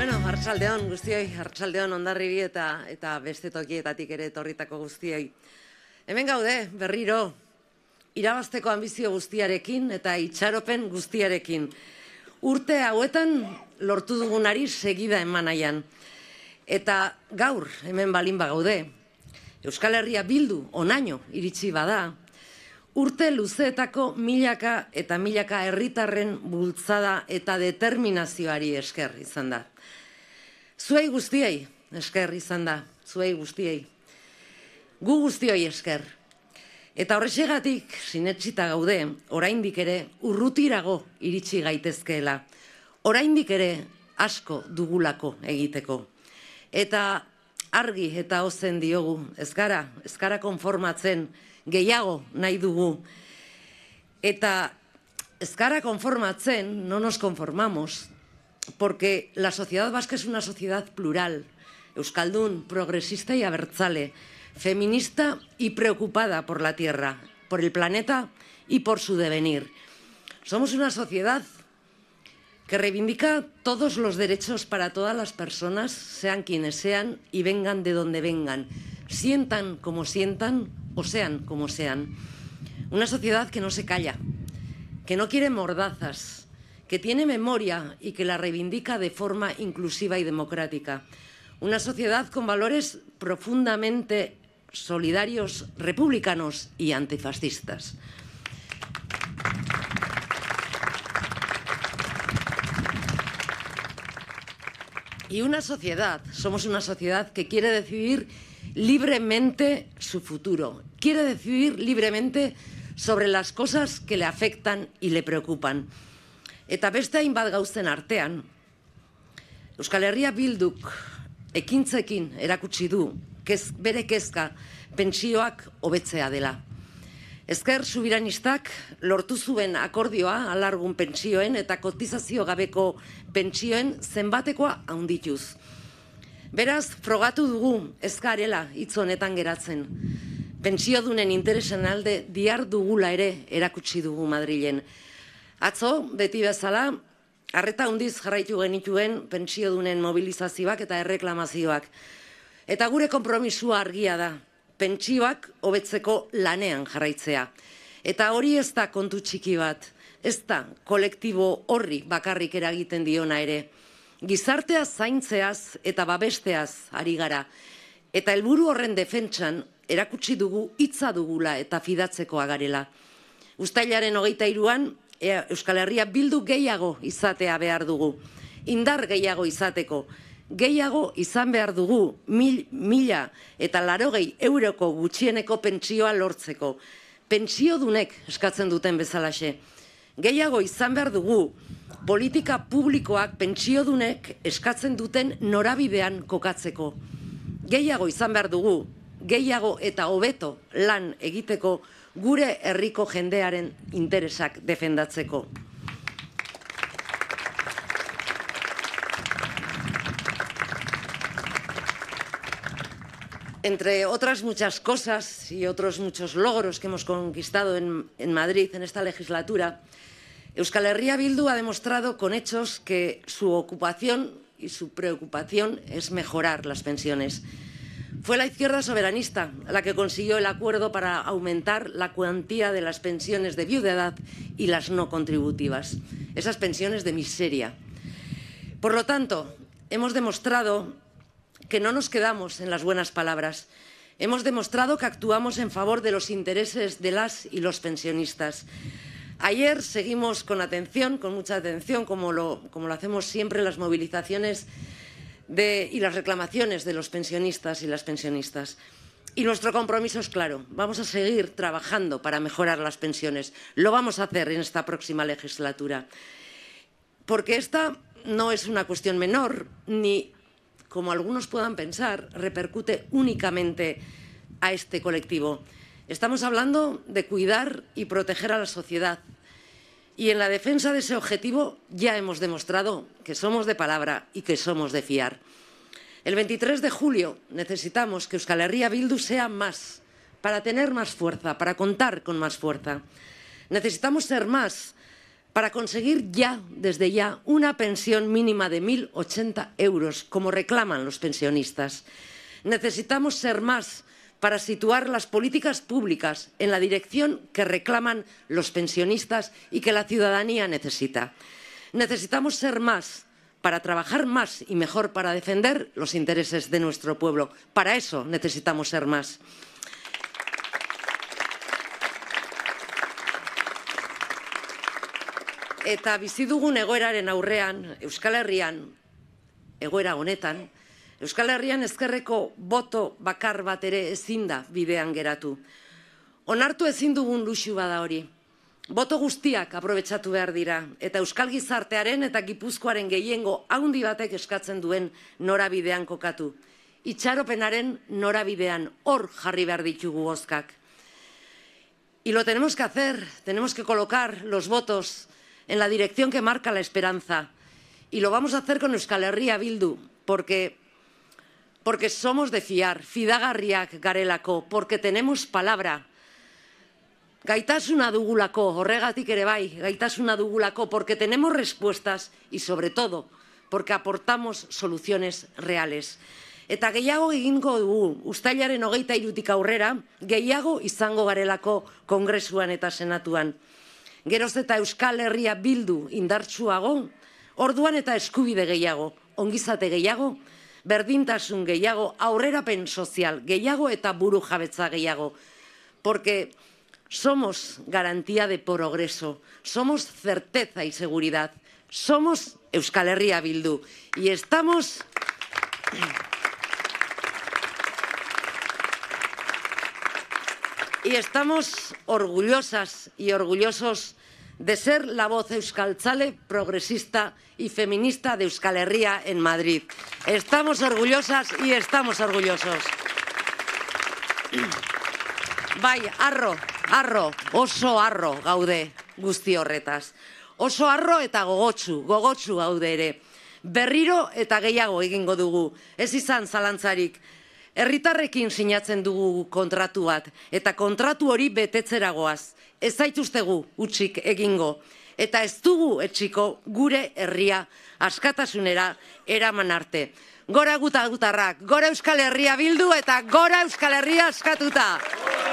Bueno, hartzaldean guztioi, hartzaldean ondarribi eta eta beste tokietatik ere etorritako guztioi. Hemen gaude, berriro irabazteko ambizio guztiarekin eta itxaropen guztiarekin. Urte hauetan lortu dugunari segida emanaian. Eta gaur hemen balin gaude. Euskal Herria bildu onaino iritsi bada Urte luzeetako milaka eta milaka herritarren bultzada eta determinazioari esker izan da. Zuei guztiei esker izan da, zuei guztiei. Gu guztioi esker. Eta horrexegatik sinetsita gaude, oraindik ere urrutirago iritsi gaitezkeela. Oraindik ere asko dugulako egiteko. Eta argi eta ozen diogu, ezkara, ezkara konformatzen, gehiago nahi dugu. Eta ez gara no nos conformamos, porque la sociedad vasca es una sociedad plural, euskaldun, progresista y abertzale, feminista y preocupada por la tierra, por el planeta y por su devenir. Somos una sociedad que reivindica todos los derechos para todas las personas, sean quienes sean y vengan de donde vengan, sientan como sientan sean como sean. Una sociedad que no se calla, que no quiere mordazas, que tiene memoria y que la reivindica de forma inclusiva y democrática. Una sociedad con valores profundamente solidarios, republicanos y antifascistas. Y una sociedad, somos una sociedad que quiere decidir libremente su futuro. Quiere decidir libremente sobre las cosas que le afectan y le preocupan. Eta beste hainbat gauzen artean, Euskal Herria Bilduk ekintzekin erakutsi du, kez, bere kezka pentsioak hobetzea dela. Ezker subiranistak lortu zuen akordioa alargun pentsioen eta kotizazio gabeko pentsioen zenbatekoa handituz. dituz. Beraz, frogatu dugu ezkarela hitz honetan geratzen. Pentsiodunen interesen alde diar dugula ere erakutsi dugu Madrilen. Atzo, beti bezala, harreta hundiz jarraitu genituen pentsiodunen mobilizazioak eta erreklamazioak. Eta gure konpromisua argia da, pentsioak hobetzeko lanean jarraitzea. Eta hori ez da kontu txiki bat, ez da kolektibo horri bakarrik eragiten diona ere gizartea zaintzeaz eta babesteaz ari gara. Eta helburu horren defentsan erakutsi dugu hitza dugula eta fidatzeko agarela. Uztailaren hogeita iruan, Euskal Herria bildu gehiago izatea behar dugu. Indar gehiago izateko. Gehiago izan behar dugu mil, mila eta laro euroko gutxieneko pentsioa lortzeko. Pentsio dunek eskatzen duten bezalaxe gehiago izan behar dugu politika publikoak pentsiodunek eskatzen duten norabidean kokatzeko. Gehiago izan behar dugu, gehiago eta hobeto lan egiteko gure herriko jendearen interesak defendatzeko. Entre otras muchas cosas y otros muchos logros que hemos conquistado en, Madrid en esta legislatura, Euskal Herria Bildu ha demostrado con hechos que su ocupación y su preocupación es mejorar las pensiones. Fue la izquierda soberanista la que consiguió el acuerdo para aumentar la cuantía de las pensiones de viudedad y las no contributivas, esas pensiones de miseria. Por lo tanto, hemos demostrado que no nos quedamos en las buenas palabras. Hemos demostrado que actuamos en favor de los intereses de las y los pensionistas. Ayer seguimos con atención, con mucha atención, como lo, como lo hacemos siempre, las movilizaciones y las reclamaciones de los pensionistas y las pensionistas. Y nuestro compromiso es claro, vamos a seguir trabajando para mejorar las pensiones. Lo vamos a hacer en esta próxima legislatura. Porque esta no es una cuestión menor, ni como algunos puedan pensar, repercute únicamente a este colectivo. Estamos hablando de cuidar y proteger a la sociedad. Y en la defensa de ese objetivo ya hemos demostrado que somos de palabra y que somos de fiar. El 23 de julio necesitamos que Euskal Herria Bildu sea más, para tener más fuerza, para contar con más fuerza. Necesitamos ser más para conseguir ya, desde ya, una pensión mínima de 1.080 euros, como reclaman los pensionistas. Necesitamos ser más para situar las políticas públicas en la dirección que reclaman los pensionistas y que la ciudadanía necesita. Necesitamos ser más para trabajar más y mejor para defender los intereses de nuestro pueblo. Para eso necesitamos ser más. eta bizi dugun egoeraren aurrean, Euskal Herrian, egoera honetan, Euskal Herrian ezkerreko boto bakar bat ere ezin da bidean geratu. Onartu ezin dugun luxu bada hori. Boto guztiak aprobetsatu behar dira, eta Euskal Gizartearen eta Gipuzkoaren gehiengo haundi batek eskatzen duen norabidean kokatu. Itxaropenaren norabidean hor jarri behar ditugu gozkak. Y lo tenemos que hacer, tenemos que colocar los votos en la dirección que marca la esperanza. Y lo vamos a hacer con Euskal Herria Bildu, porque, porque somos de fiar, fidagarriak garelako, porque tenemos palabra. Gaitasuna dugulako, horregatik ere bai, gaitasuna dugulako, porque tenemos respuestas y sobre todo, porque aportamos soluciones reales. Eta gehiago egingo dugu, ustailaren hogeita irutik aurrera, gehiago izango garelako kongresuan eta senatuan. geroz eta Euskal Herria bildu indartsuago, orduan eta eskubide gehiago, ongizate gehiago, berdintasun gehiago, aurrerapen sozial gehiago eta buru jabetza gehiago. Porque somos garantía de progreso, somos certeza y seguridad, somos Euskal Herria bildu. Y estamos... y estamos orgullosas y orgullosos de ser la voz euskaltzale, progresista y feminista de Euskal Herria en Madrid. Estamos orgullosas y estamos orgullosos. Bai, arro, arro, oso arro gaude gusti horretaz. Oso arro eta gogotsu, gogotsu gaude ere. Berriro eta gehiago egingo dugu, ez izan Erritarrekin sinatzen dugu kontratu bat eta kontratu hori betetzeragoaz. zaituztegu utxik egingo eta ez dugu etxiko gure herria askatasunera eraman arte. Gora guta gutarrak, gora Euskal Herria bildu eta gora Euskal Herria askatuta!